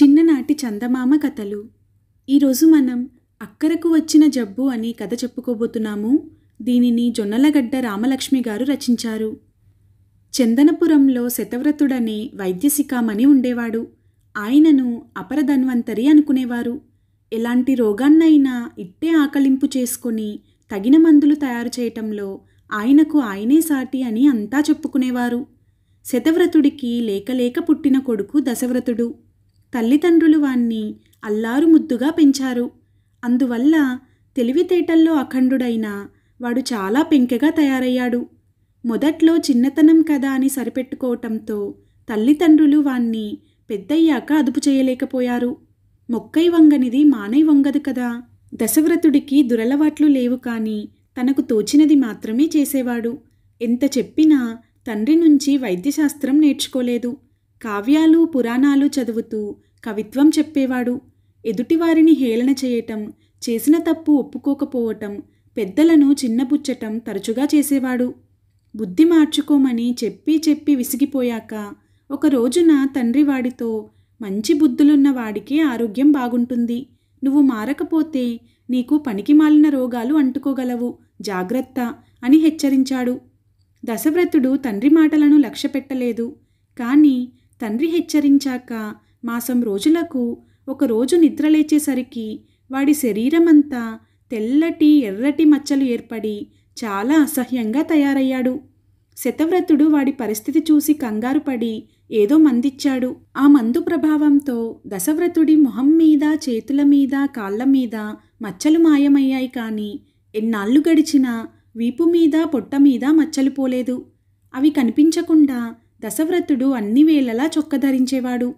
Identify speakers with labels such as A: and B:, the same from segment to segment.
A: చిన్ననాటి చందమామ కథలు ఈరోజు మనం అక్కరకు వచ్చిన జబ్బు అని కథ చెప్పుకోబోతున్నాము దీనిని జొన్నలగడ్డ రామలక్ష్మి గారు రచించారు చందనపురంలో శతవ్రతుడనే వైద్యశిఖామణి ఉండేవాడు ఆయనను అపరధన్వంతరి అనుకునేవారు ఎలాంటి రోగాన్నైనా ఇట్టే ఆకలింపు చేసుకుని తగిన మందులు తయారు చేయటంలో ఆయనకు ఆయనే సాటి అని అంతా చెప్పుకునేవారు శతవ్రతుడికి లేకలేక పుట్టిన కొడుకు దశవ్రతుడు తల్లిదండ్రులు వాణ్ణి అల్లారు ముద్దుగా పెంచారు అందువల్ల తెలివితేటల్లో అఖండుడైన వాడు చాలా పెంకెగా తయారయ్యాడు మొదట్లో చిన్నతనం కదా అని సరిపెట్టుకోవటంతో తల్లిదండ్రులు వాణ్ణి పెద్దయ్యాక అదుపు చేయలేకపోయారు మొక్కై వంగనిది మానై వంగదు కదా దశవ్రతుడికి దురలవాట్లు లేవు కానీ తనకు తోచినది మాత్రమే చేసేవాడు ఎంత చెప్పినా తండ్రి నుంచి వైద్యశాస్త్రం నేర్చుకోలేదు కావ్యాలు పురాణాలు చదువుతూ కవిత్వం చెప్పేవాడు ఎదుటివారిని హేళన చేయటం చేసిన తప్పు ఒప్పుకోకపోవటం పెద్దలను చిన్నపుచ్చటం తరచుగా చేసేవాడు బుద్ధి మార్చుకోమని చెప్పి చెప్పి విసిగిపోయాక ఒక రోజున తండ్రి వాడితో మంచి బుద్ధులున్న వాడికే ఆరోగ్యం బాగుంటుంది నువ్వు మారకపోతే నీకు పనికిమాలిన రోగాలు అంటుకోగలవు జాగ్రత్త అని హెచ్చరించాడు దశవ్రతుడు తండ్రి మాటలను లక్ష్యపెట్టలేదు కానీ తండ్రి హెచ్చరించాక మాసం రోజులకు ఒకరోజు నిద్రలేచేసరికి వాడి శరీరమంతా తెల్లటి ఎర్రటి మచ్చలు ఏర్పడి చాలా అసహ్యంగా తయారయ్యాడు శతవ్రతుడు వాడి పరిస్థితి చూసి కంగారు పడి ఏదో మందిచ్చాడు ఆ మందు ప్రభావంతో దశవ్రతుడి మొహం మీద చేతుల మీద కాళ్ళ మీద మచ్చలు మాయమయ్యాయి కానీ ఎన్నాళ్ళు గడిచినా వీపు మీద పొట్ట మీద మచ్చలు పోలేదు అవి కనిపించకుండా దశవ్రతుడు అన్ని వేళలా చొక్క ధరించేవాడు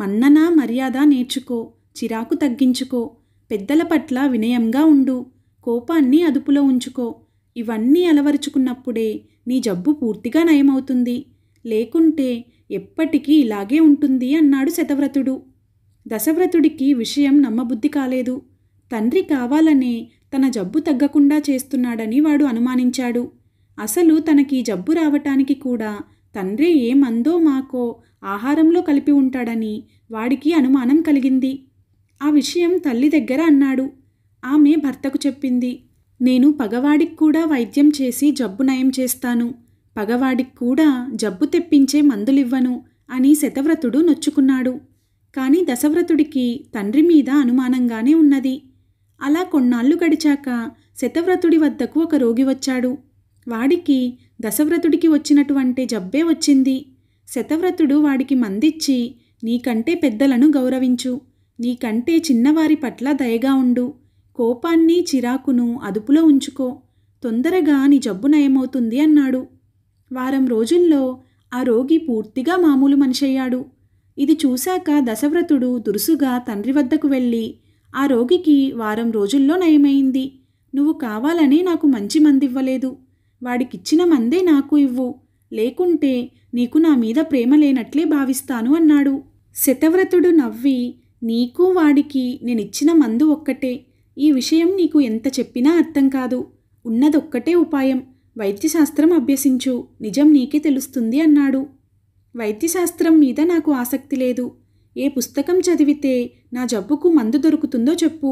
A: మన్నన మర్యాద నేర్చుకో చిరాకు తగ్గించుకో పెద్దల పట్ల వినయంగా ఉండు కోపాన్ని అదుపులో ఉంచుకో ఇవన్నీ అలవరుచుకున్నప్పుడే నీ జబ్బు పూర్తిగా నయమవుతుంది లేకుంటే ఎప్పటికీ ఇలాగే ఉంటుంది అన్నాడు శతవ్రతుడు దశవ్రతుడికి విషయం నమ్మబుద్ధి కాలేదు తండ్రి కావాలనే తన జబ్బు తగ్గకుండా చేస్తున్నాడని వాడు అనుమానించాడు అసలు తనకి జబ్బు రావటానికి కూడా తండ్రి ఏమందో మాకో ఆహారంలో కలిపి ఉంటాడని వాడికి అనుమానం కలిగింది ఆ విషయం తల్లి దగ్గర అన్నాడు ఆమె భర్తకు చెప్పింది నేను పగవాడికి కూడా వైద్యం చేసి జబ్బు నయం చేస్తాను పగవాడికి కూడా జబ్బు తెప్పించే మందులివ్వను అని శతవ్రతుడు నొచ్చుకున్నాడు కానీ దశవ్రతుడికి తండ్రి మీద అనుమానంగానే ఉన్నది అలా కొన్నాళ్ళు గడిచాక శతవ్రతుడి వద్దకు ఒక రోగి వచ్చాడు వాడికి దశవ్రతుడికి వచ్చినటువంటి జబ్బే వచ్చింది శతవ్రతుడు వాడికి మందిచ్చి నీకంటే పెద్దలను గౌరవించు నీకంటే చిన్నవారి పట్ల దయగా ఉండు కోపాన్ని చిరాకును అదుపులో ఉంచుకో తొందరగా నీ జబ్బు నయమవుతుంది అన్నాడు వారం రోజుల్లో ఆ రోగి పూర్తిగా మామూలు మనిషయ్యాడు ఇది చూశాక దశవ్రతుడు దురుసుగా తండ్రి వద్దకు వెళ్ళి ఆ రోగికి వారం రోజుల్లో నయమైంది నువ్వు కావాలని నాకు మంచి మందివ్వలేదు వాడికిచ్చిన మందే నాకు ఇవ్వు లేకుంటే నీకు నా మీద ప్రేమ లేనట్లే భావిస్తాను అన్నాడు శతవ్రతుడు నవ్వి నీకు వాడికి నేనిచ్చిన మందు ఒక్కటే ఈ విషయం నీకు ఎంత చెప్పినా అర్థం కాదు ఉన్నదొక్కటే ఉపాయం వైద్యశాస్త్రం అభ్యసించు నిజం నీకే తెలుస్తుంది అన్నాడు వైద్యశాస్త్రం మీద నాకు ఆసక్తి లేదు ఏ పుస్తకం చదివితే నా జబ్బుకు మందు దొరుకుతుందో చెప్పు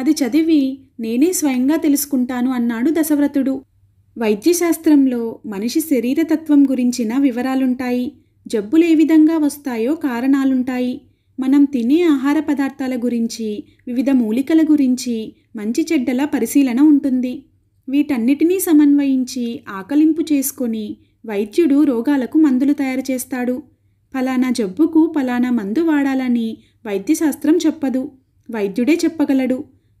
A: అది చదివి నేనే స్వయంగా తెలుసుకుంటాను అన్నాడు దశవ్రతుడు వైద్యశాస్త్రంలో మనిషి శరీరతత్వం గురించిన వివరాలుంటాయి జబ్బులు ఏ విధంగా వస్తాయో కారణాలుంటాయి మనం తినే ఆహార పదార్థాల గురించి వివిధ మూలికల గురించి మంచి చెడ్డల పరిశీలన ఉంటుంది వీటన్నిటినీ సమన్వయించి ఆకలింపు చేసుకొని వైద్యుడు రోగాలకు మందులు తయారు చేస్తాడు ఫలానా జబ్బుకు ఫలానా మందు వాడాలని వైద్యశాస్త్రం చెప్పదు వైద్యుడే చెప్పగలడు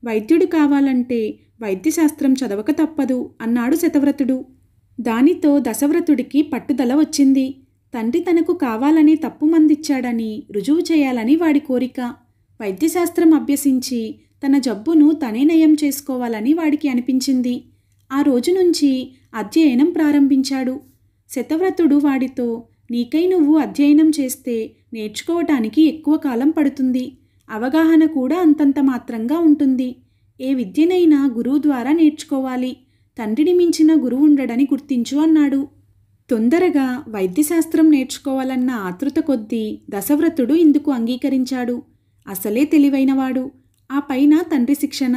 A: వైద్యుడు కావాలంటే వైద్యశాస్త్రం చదవక తప్పదు అన్నాడు శతవ్రతుడు దానితో దశవ్రతుడికి పట్టుదల వచ్చింది తండ్రి తనకు కావాలని తప్పు మందిచ్చాడని రుజువు చేయాలని వాడి కోరిక వైద్యశాస్త్రం అభ్యసించి తన జబ్బును తనే నయం చేసుకోవాలని వాడికి అనిపించింది ఆ రోజు నుంచి అధ్యయనం ప్రారంభించాడు శతవ్రతుడు వాడితో నీకై నువ్వు అధ్యయనం చేస్తే నేర్చుకోవటానికి ఎక్కువ కాలం పడుతుంది అవగాహన కూడా అంతంత మాత్రంగా ఉంటుంది ఏ విద్యనైనా గురువు ద్వారా నేర్చుకోవాలి తండ్రిని మించిన గురువు ఉండడని గుర్తించు అన్నాడు తొందరగా వైద్యశాస్త్రం నేర్చుకోవాలన్న ఆతృత కొద్దీ దశవ్రతుడు ఇందుకు అంగీకరించాడు అసలే తెలివైనవాడు ఆ పైన తండ్రి శిక్షణ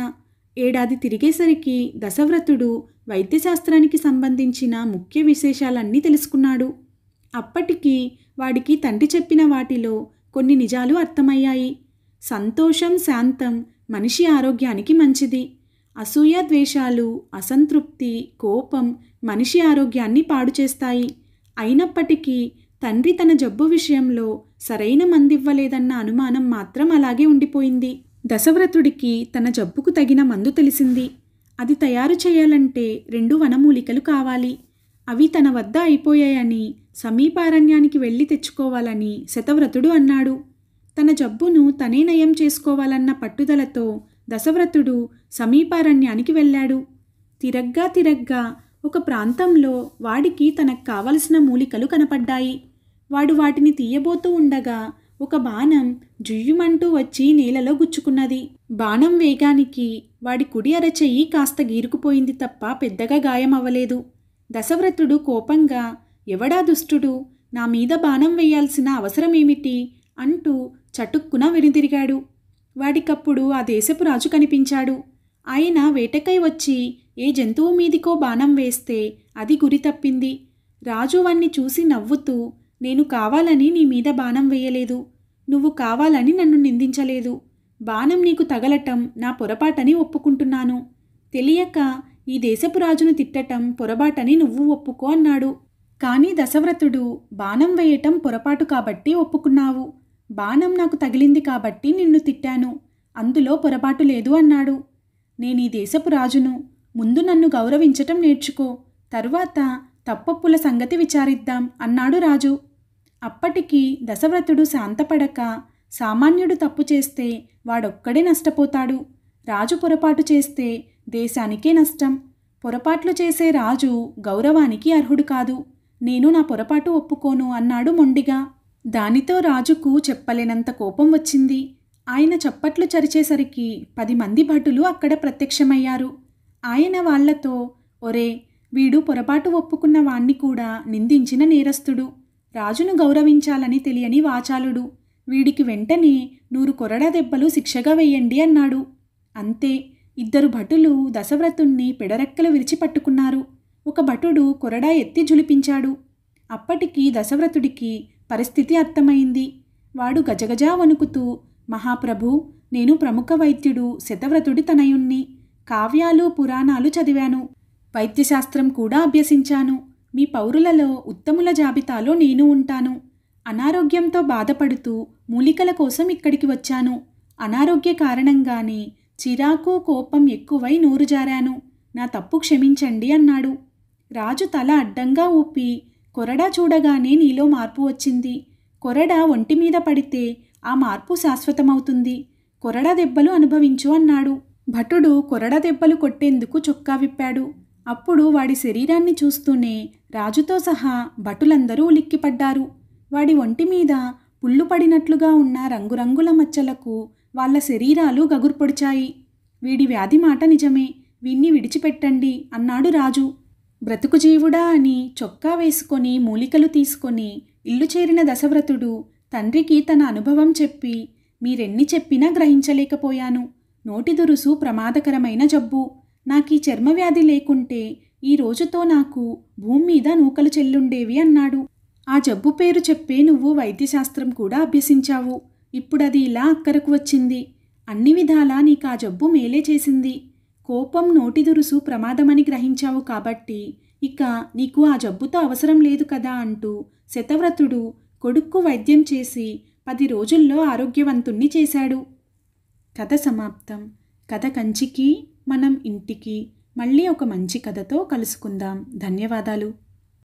A: ఏడాది తిరిగేసరికి దశవ్రతుడు వైద్యశాస్త్రానికి సంబంధించిన ముఖ్య విశేషాలన్నీ తెలుసుకున్నాడు అప్పటికీ వాడికి తండ్రి చెప్పిన వాటిలో కొన్ని నిజాలు అర్థమయ్యాయి సంతోషం శాంతం మనిషి ఆరోగ్యానికి మంచిది అసూయ ద్వేషాలు అసంతృప్తి కోపం మనిషి ఆరోగ్యాన్ని పాడు చేస్తాయి అయినప్పటికీ తండ్రి తన జబ్బు విషయంలో సరైన మందివ్వలేదన్న అనుమానం మాత్రం అలాగే ఉండిపోయింది దశవ్రతుడికి తన జబ్బుకు తగిన మందు తెలిసింది అది తయారు చేయాలంటే రెండు వనమూలికలు కావాలి అవి తన వద్ద అయిపోయాయని సమీపారణ్యానికి వెళ్ళి తెచ్చుకోవాలని శతవ్రతుడు అన్నాడు తన జబ్బును తనే నయం చేసుకోవాలన్న పట్టుదలతో దశవ్రతుడు సమీపారణ్యానికి వెళ్ళాడు తిరగ్గా తిరగ్గా ఒక ప్రాంతంలో వాడికి తనకు కావలసిన మూలికలు కనపడ్డాయి వాడు వాటిని తీయబోతూ ఉండగా ఒక బాణం జుయ్యుమంటూ వచ్చి నేలలో గుచ్చుకున్నది బాణం వేగానికి వాడి కుడి అరచెయ్యి కాస్త గీరుకుపోయింది తప్ప పెద్దగా గాయం అవ్వలేదు దశవ్రతుడు కోపంగా ఎవడా దుష్టుడు నా మీద బాణం వేయాల్సిన అవసరమేమిటి అంటూ చటుక్కున వెనుదిరిగాడు వాడికప్పుడు ఆ దేశపు రాజు కనిపించాడు ఆయన వేటకై వచ్చి ఏ జంతువు మీదికో బాణం వేస్తే అది గురి తప్పింది రాజు వాణ్ణి చూసి నవ్వుతూ నేను కావాలని నీ మీద బాణం వేయలేదు నువ్వు కావాలని నన్ను నిందించలేదు బాణం నీకు తగలటం నా పొరపాటని ఒప్పుకుంటున్నాను తెలియక ఈ దేశపు రాజును తిట్టటం పొరపాటని నువ్వు ఒప్పుకో అన్నాడు కానీ దశవ్రతుడు బాణం వేయటం పొరపాటు కాబట్టి ఒప్పుకున్నావు బాణం నాకు తగిలింది కాబట్టి నిన్ను తిట్టాను అందులో పొరపాటు లేదు అన్నాడు నేను ఈ దేశపు రాజును ముందు నన్ను గౌరవించటం నేర్చుకో తరువాత తప్పప్పుల సంగతి విచారిద్దాం అన్నాడు రాజు అప్పటికి దశవ్రతుడు శాంతపడక సామాన్యుడు తప్పు చేస్తే వాడొక్కడే నష్టపోతాడు రాజు పొరపాటు చేస్తే దేశానికే నష్టం పొరపాట్లు చేసే రాజు గౌరవానికి అర్హుడు కాదు నేను నా పొరపాటు ఒప్పుకోను అన్నాడు మొండిగా దానితో రాజుకు చెప్పలేనంత కోపం వచ్చింది ఆయన చప్పట్లు చరిచేసరికి పది మంది భటులు అక్కడ ప్రత్యక్షమయ్యారు ఆయన వాళ్లతో ఒరే వీడు పొరపాటు ఒప్పుకున్న వాణ్ణి కూడా నిందించిన నేరస్తుడు రాజును గౌరవించాలని తెలియని వాచాలుడు వీడికి వెంటనే నూరు కొరడ దెబ్బలు శిక్షగా వెయ్యండి అన్నాడు అంతే ఇద్దరు భటులు దశవ్రతుణ్ణి పెడరెక్కలు విరిచిపట్టుకున్నారు ఒక భటుడు కొరడా ఎత్తి జులిపించాడు అప్పటికి దశవ్రతుడికి పరిస్థితి అర్థమైంది వాడు గజగజా వణుకుతూ మహాప్రభు నేను ప్రముఖ వైద్యుడు శతవ్రతుడి తనయుణ్ణి కావ్యాలు పురాణాలు చదివాను వైద్యశాస్త్రం కూడా అభ్యసించాను మీ పౌరులలో ఉత్తముల జాబితాలో నేను ఉంటాను అనారోగ్యంతో బాధపడుతూ మూలికల కోసం ఇక్కడికి వచ్చాను అనారోగ్య కారణంగానే చిరాకు కోపం ఎక్కువై నోరు జారాను నా తప్పు క్షమించండి అన్నాడు రాజు తల అడ్డంగా ఊపి కొరడా చూడగానే నీలో మార్పు వచ్చింది కొరడా ఒంటి మీద పడితే ఆ మార్పు శాశ్వతమవుతుంది కొరడా దెబ్బలు అనుభవించు అన్నాడు భటుడు కొరడ దెబ్బలు కొట్టేందుకు చొక్కా విప్పాడు అప్పుడు వాడి శరీరాన్ని చూస్తూనే రాజుతో సహా భటులందరూ ఉలిక్కిపడ్డారు వాడి ఒంటి మీద పుళ్ళు పడినట్లుగా ఉన్న రంగురంగుల మచ్చలకు వాళ్ళ శరీరాలు గగుర్పొడిచాయి వీడి వ్యాధి మాట నిజమే వీణ్ణి విడిచిపెట్టండి అన్నాడు రాజు బ్రతుకు జీవుడా అని చొక్కా వేసుకొని మూలికలు తీసుకొని ఇల్లు చేరిన దశవ్రతుడు తండ్రికి తన అనుభవం చెప్పి మీరెన్ని చెప్పినా గ్రహించలేకపోయాను నోటి దురుసు ప్రమాదకరమైన జబ్బు నాకు ఈ చర్మవ్యాధి లేకుంటే ఈ రోజుతో నాకు భూమి మీద నూకలు చెల్లుండేవి అన్నాడు ఆ జబ్బు పేరు చెప్పే నువ్వు వైద్యశాస్త్రం కూడా అభ్యసించావు ఇప్పుడది ఇలా అక్కరకు వచ్చింది అన్ని విధాలా నీకు ఆ జబ్బు మేలే చేసింది కోపం నోటిదురుసు ప్రమాదమని గ్రహించావు కాబట్టి ఇక నీకు ఆ జబ్బుతో అవసరం లేదు కదా అంటూ శతవ్రతుడు కొడుక్కు వైద్యం చేసి పది రోజుల్లో ఆరోగ్యవంతుణ్ణి చేశాడు కథ సమాప్తం కథ కంచికి మనం ఇంటికి మళ్ళీ ఒక మంచి కథతో కలుసుకుందాం ధన్యవాదాలు